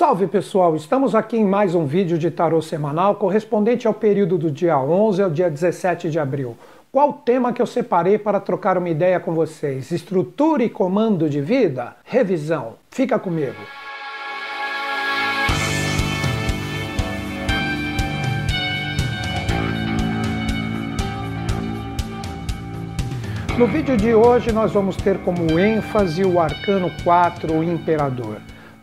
Salve pessoal, estamos aqui em mais um vídeo de tarô semanal correspondente ao período do dia 11 ao dia 17 de abril. Qual o tema que eu separei para trocar uma ideia com vocês? Estrutura e comando de vida? Revisão. Fica comigo. No vídeo de hoje nós vamos ter como ênfase o arcano 4, o imperador.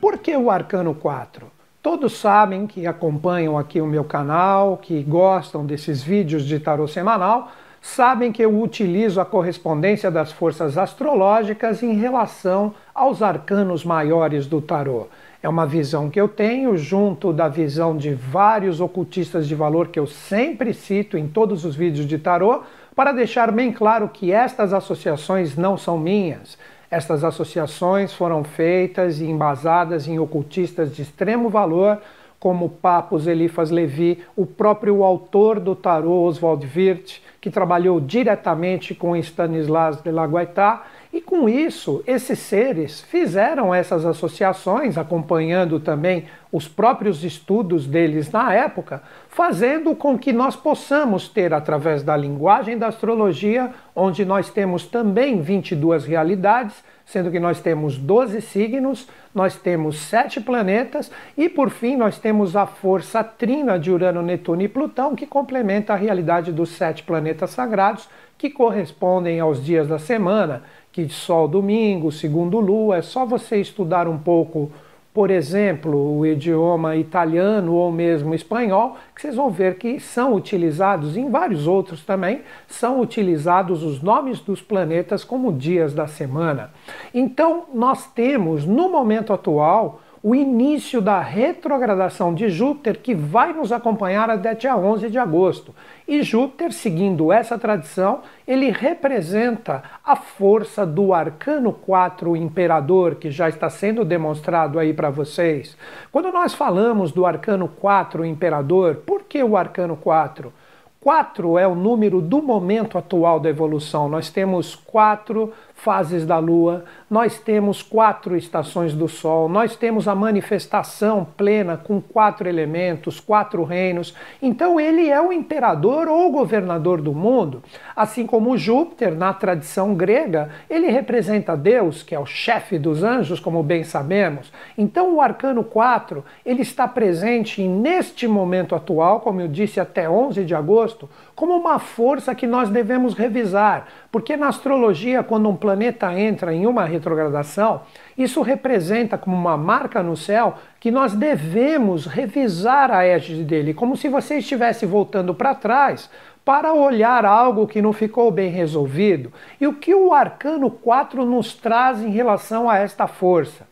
Por que o Arcano 4? Todos sabem que acompanham aqui o meu canal, que gostam desses vídeos de tarô semanal, sabem que eu utilizo a correspondência das forças astrológicas em relação aos arcanos maiores do tarô. É uma visão que eu tenho, junto da visão de vários ocultistas de valor que eu sempre cito em todos os vídeos de tarô, para deixar bem claro que estas associações não são minhas. Estas associações foram feitas e embasadas em ocultistas de extremo valor, como Papos Elifas Levi, o próprio autor do tarô Oswald Wirth, que trabalhou diretamente com Stanislas de Laguaitá, e com isso, esses seres fizeram essas associações, acompanhando também os próprios estudos deles na época, fazendo com que nós possamos ter, através da linguagem da astrologia, onde nós temos também 22 realidades, sendo que nós temos 12 signos, nós temos sete planetas e, por fim, nós temos a força trina de Urano, Netuno e Plutão, que complementa a realidade dos sete planetas sagrados, que correspondem aos dias da semana que sol domingo, segundo lua, é só você estudar um pouco, por exemplo, o idioma italiano ou mesmo espanhol, que vocês vão ver que são utilizados, em vários outros também, são utilizados os nomes dos planetas como dias da semana. Então, nós temos, no momento atual, o início da retrogradação de Júpiter, que vai nos acompanhar até dia 11 de agosto. E Júpiter, seguindo essa tradição, ele representa a força do arcano 4 imperador, que já está sendo demonstrado aí para vocês. Quando nós falamos do arcano 4 imperador, por que o arcano 4? 4 é o número do momento atual da evolução. Nós temos quatro fases da lua, nós temos quatro estações do sol, nós temos a manifestação plena com quatro elementos, quatro reinos. Então ele é o imperador ou governador do mundo, assim como Júpiter na tradição grega, ele representa Deus, que é o chefe dos anjos, como bem sabemos. Então o arcano 4, ele está presente neste momento atual, como eu disse, até 11 de agosto, como uma força que nós devemos revisar, porque na astrologia, quando um planeta entra em uma retrogradação, isso representa como uma marca no céu que nós devemos revisar a égide dele, como se você estivesse voltando para trás para olhar algo que não ficou bem resolvido. E o que o arcano 4 nos traz em relação a esta força?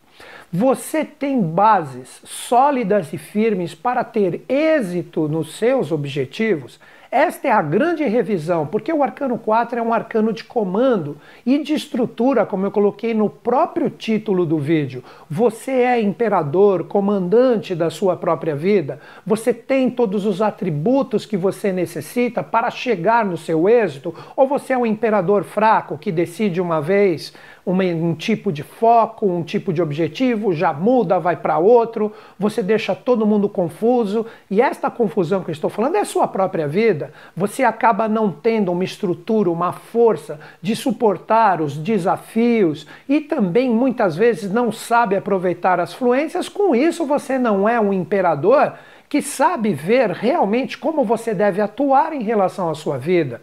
Você tem bases sólidas e firmes para ter êxito nos seus objetivos? Esta é a grande revisão, porque o arcano 4 é um arcano de comando e de estrutura, como eu coloquei no próprio título do vídeo. Você é imperador, comandante da sua própria vida, você tem todos os atributos que você necessita para chegar no seu êxito, ou você é um imperador fraco que decide uma vez um tipo de foco, um tipo de objetivo, já muda, vai para outro, você deixa todo mundo confuso. E esta confusão que eu estou falando é sua própria vida. Você acaba não tendo uma estrutura, uma força de suportar os desafios e também muitas vezes não sabe aproveitar as fluências. Com isso, você não é um imperador que sabe ver realmente como você deve atuar em relação à sua vida.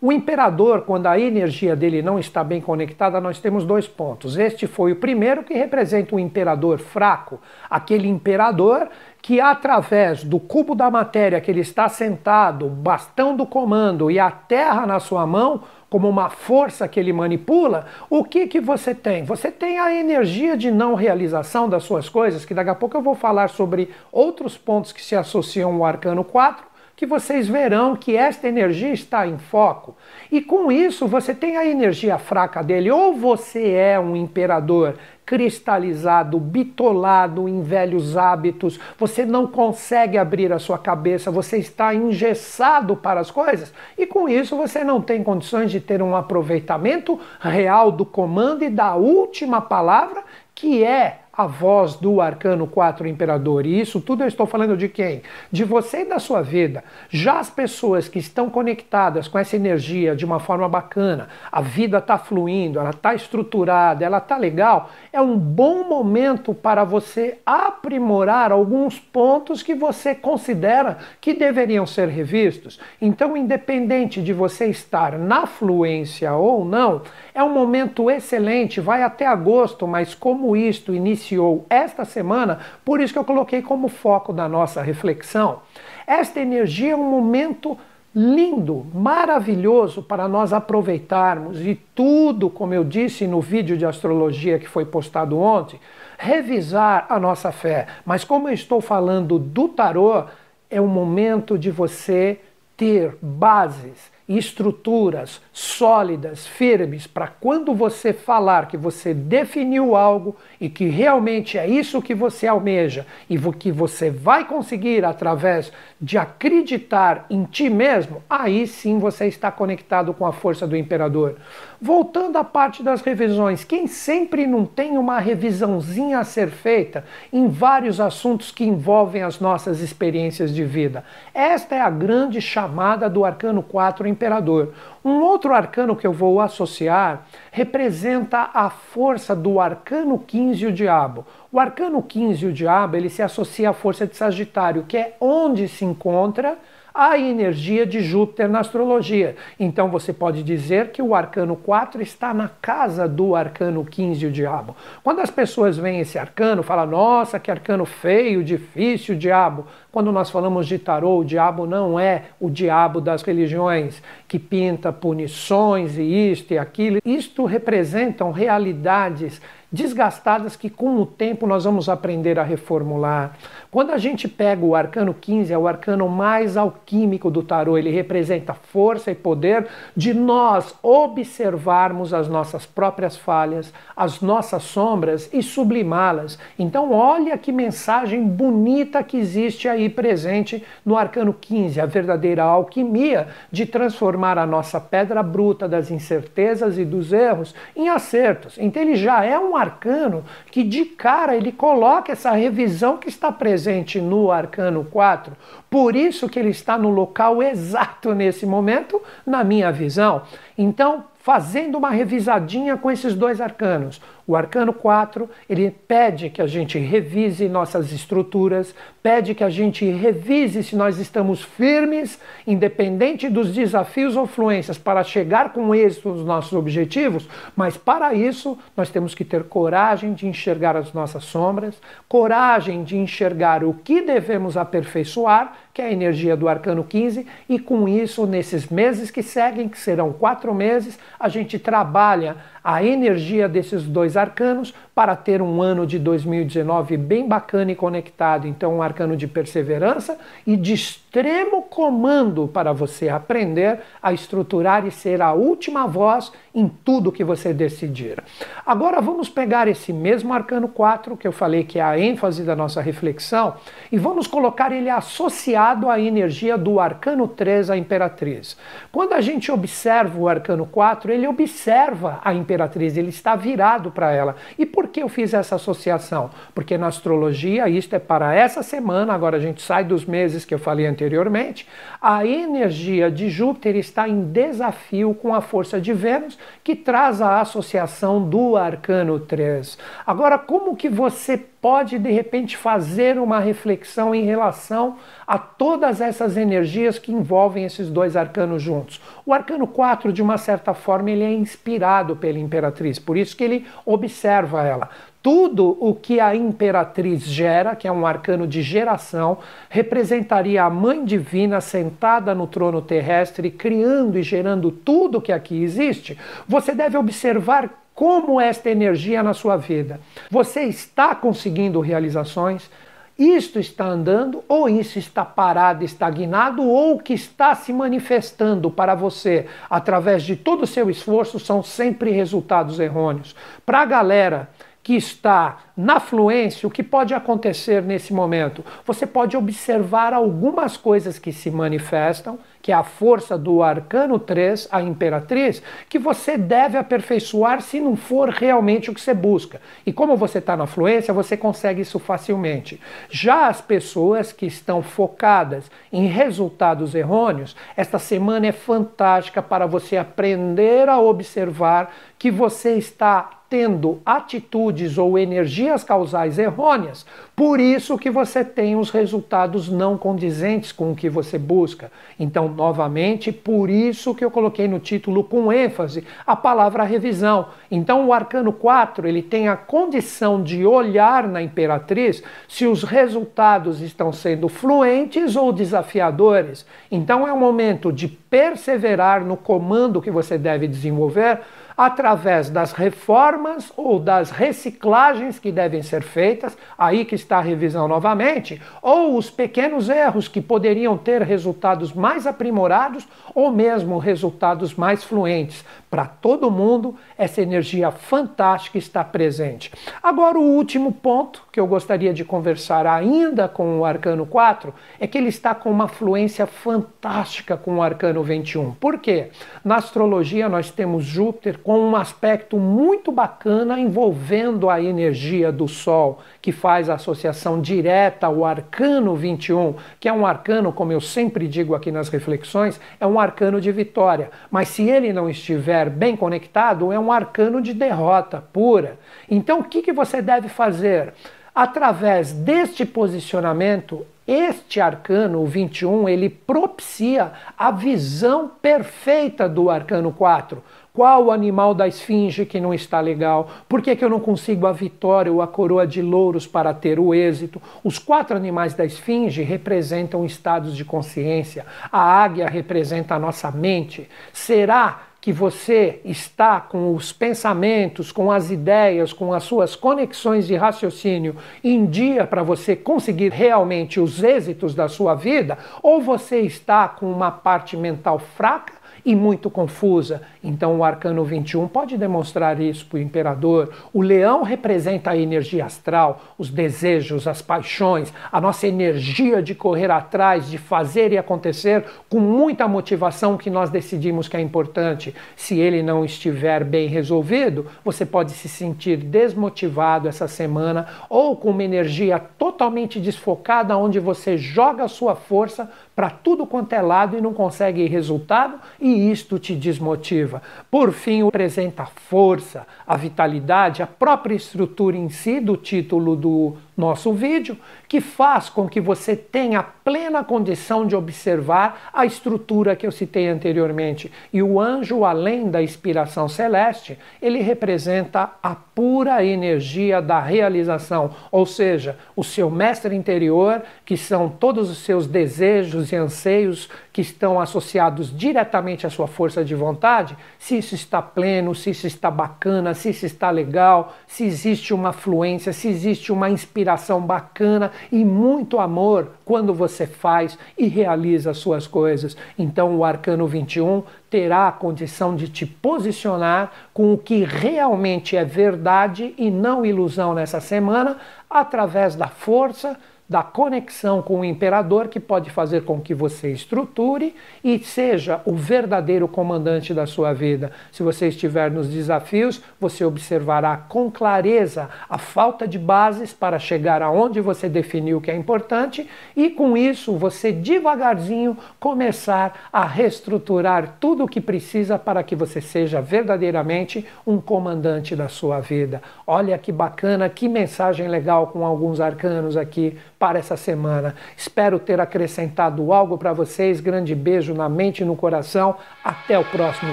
O imperador, quando a energia dele não está bem conectada, nós temos dois pontos. Este foi o primeiro que representa o imperador fraco, aquele imperador que, através do cubo da matéria que ele está sentado, bastão do comando e a terra na sua mão, como uma força que ele manipula, o que, que você tem? Você tem a energia de não realização das suas coisas, que daqui a pouco eu vou falar sobre outros pontos que se associam ao arcano 4 que vocês verão que esta energia está em foco. E com isso você tem a energia fraca dele. Ou você é um imperador cristalizado, bitolado em velhos hábitos, você não consegue abrir a sua cabeça, você está engessado para as coisas, e com isso você não tem condições de ter um aproveitamento real do comando e da última palavra, que é a voz do arcano 4 imperador. E isso tudo eu estou falando de quem? De você e da sua vida. Já as pessoas que estão conectadas com essa energia de uma forma bacana, a vida está fluindo, ela está estruturada, ela está legal, é um bom momento para você aprimorar alguns pontos que você considera que deveriam ser revistos. Então, independente de você estar na fluência ou não, é um momento excelente, vai até agosto, mas como isto inicia iniciou esta semana, por isso que eu coloquei como foco da nossa reflexão. Esta energia é um momento lindo, maravilhoso para nós aproveitarmos e tudo, como eu disse no vídeo de astrologia que foi postado ontem, revisar a nossa fé. Mas como eu estou falando do tarô, é o momento de você ter bases e estruturas sólidas, firmes, para quando você falar que você definiu algo e que realmente é isso que você almeja e que você vai conseguir através de acreditar em ti mesmo, aí sim você está conectado com a força do imperador. Voltando à parte das revisões, quem sempre não tem uma revisãozinha a ser feita em vários assuntos que envolvem as nossas experiências de vida? Esta é a grande chamada do Arcano 4 imperador. Um outro arcano que eu vou associar representa a força do arcano 15 o diabo. O arcano 15 o diabo, ele se associa à força de Sagitário, que é onde se encontra a energia de Júpiter na astrologia. Então você pode dizer que o arcano 4 está na casa do arcano 15, o diabo. Quando as pessoas veem esse arcano, falam: "Nossa, que arcano feio, difícil, diabo". Quando nós falamos de tarô, o diabo não é o diabo das religiões que pinta punições e isto e aquilo. Isto representam realidades desgastadas que com o tempo nós vamos aprender a reformular. Quando a gente pega o arcano 15, é o arcano mais alquímico do tarô, ele representa força e poder de nós observarmos as nossas próprias falhas, as nossas sombras e sublimá-las. Então olha que mensagem bonita que existe aí presente no Arcano 15, a verdadeira alquimia de transformar a nossa pedra bruta das incertezas e dos erros em acertos. Então ele já é um arcano que de cara ele coloca essa revisão que está presente no Arcano 4, por isso que ele está no local exato nesse momento, na minha visão. Então, fazendo uma revisadinha com esses dois arcanos. O arcano 4, ele pede que a gente revise nossas estruturas, pede que a gente revise se nós estamos firmes, independente dos desafios ou fluências, para chegar com êxito nos nossos objetivos, mas para isso nós temos que ter coragem de enxergar as nossas sombras, coragem de enxergar o que devemos aperfeiçoar que é a energia do arcano 15, e com isso, nesses meses que seguem, que serão quatro meses, a gente trabalha a energia desses dois arcanos para ter um ano de 2019 bem bacana e conectado. Então, um arcano de perseverança e de extremo comando para você aprender a estruturar e ser a última voz em tudo que você decidir. Agora vamos pegar esse mesmo arcano 4 que eu falei que é a ênfase da nossa reflexão e vamos colocar ele associado à energia do arcano 3, a imperatriz. Quando a gente observa o arcano 4, ele observa a imperatriz, ele está virado para ela. E por que eu fiz essa associação? Porque na astrologia isto é para essa semana, agora a gente sai dos meses que eu falei anteriormente anteriormente, a energia de Júpiter está em desafio com a força de Vênus, que traz a associação do arcano 3. Agora, como que você pode de repente fazer uma reflexão em relação a todas essas energias que envolvem esses dois arcanos juntos. O arcano 4, de uma certa forma, ele é inspirado pela imperatriz, por isso que ele observa ela. Tudo o que a imperatriz gera, que é um arcano de geração, representaria a mãe divina sentada no trono terrestre, criando e gerando tudo que aqui existe. Você deve observar como esta energia na sua vida. Você está conseguindo realizações? Isto está andando ou isso está parado, estagnado ou o que está se manifestando para você através de todo o seu esforço são sempre resultados errôneos. Para a galera que está na fluência, o que pode acontecer nesse momento? Você pode observar algumas coisas que se manifestam, que é a força do arcano 3, a imperatriz, que você deve aperfeiçoar se não for realmente o que você busca. E como você está na fluência, você consegue isso facilmente. Já as pessoas que estão focadas em resultados errôneos, esta semana é fantástica para você aprender a observar que você está tendo atitudes ou energias analogias causais errôneas. Por isso que você tem os resultados não condizentes com o que você busca. Então, novamente, por isso que eu coloquei no título com ênfase a palavra revisão. Então, o arcano 4, ele tem a condição de olhar na imperatriz se os resultados estão sendo fluentes ou desafiadores. Então, é o momento de perseverar no comando que você deve desenvolver através das reformas ou das reciclagens que devem ser feitas, aí que está a revisão novamente, ou os pequenos erros que poderiam ter resultados mais aprimorados ou mesmo resultados mais fluentes, para todo mundo, essa energia fantástica está presente. Agora, o último ponto que eu gostaria de conversar ainda com o arcano 4 é que ele está com uma fluência fantástica com o arcano 21. Por quê? Na astrologia, nós temos Júpiter com um aspecto muito bacana envolvendo a energia do Sol, que faz associação direta ao arcano 21, que é um arcano, como eu sempre digo aqui nas reflexões, é um arcano de vitória. Mas se ele não estiver estiver bem conectado, é um arcano de derrota pura. Então, o que, que você deve fazer? Através deste posicionamento, este arcano, o 21, ele propicia a visão perfeita do arcano 4. Qual o animal da esfinge que não está legal? Por que, que eu não consigo a vitória ou a coroa de louros para ter o êxito? Os quatro animais da esfinge representam estados de consciência. A águia representa a nossa mente. Será que você está com os pensamentos, com as ideias, com as suas conexões de raciocínio em dia para você conseguir realmente os êxitos da sua vida, ou você está com uma parte mental fraca e muito confusa. Então, o arcano 21 pode demonstrar isso para o imperador. O leão representa a energia astral, os desejos, as paixões, a nossa energia de correr atrás, de fazer e acontecer com muita motivação que nós decidimos que é importante. Se ele não estiver bem resolvido, você pode se sentir desmotivado essa semana ou com uma energia totalmente desfocada, onde você joga a sua força para tudo quanto é lado e não consegue resultado e e isto te desmotiva. Por fim, apresenta a força, a vitalidade, a própria estrutura em si do título do nosso vídeo, que faz com que você tenha plena condição de observar a estrutura que eu citei anteriormente. E o anjo, além da inspiração celeste, ele representa a pura energia da realização, ou seja, o seu mestre interior, que são todos os seus desejos e anseios que estão associados diretamente à sua força de vontade, se isso está pleno, se isso está bacana, se isso está legal, se existe uma fluência, se existe uma inspiração inspiração bacana e muito amor quando você faz e realiza suas coisas. Então o Arcano 21 terá a condição de te posicionar com o que realmente é verdade e não ilusão nessa semana, através da força da conexão com o imperador que pode fazer com que você estruture e seja o verdadeiro comandante da sua vida. Se você estiver nos desafios, você observará com clareza a falta de bases para chegar aonde você definiu que é importante e com isso você devagarzinho começar a reestruturar tudo o que precisa para que você seja verdadeiramente um comandante da sua vida. Olha que bacana, que mensagem legal com alguns arcanos aqui para essa semana. Espero ter acrescentado algo para vocês. Grande beijo na mente e no coração. Até o próximo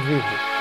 vídeo.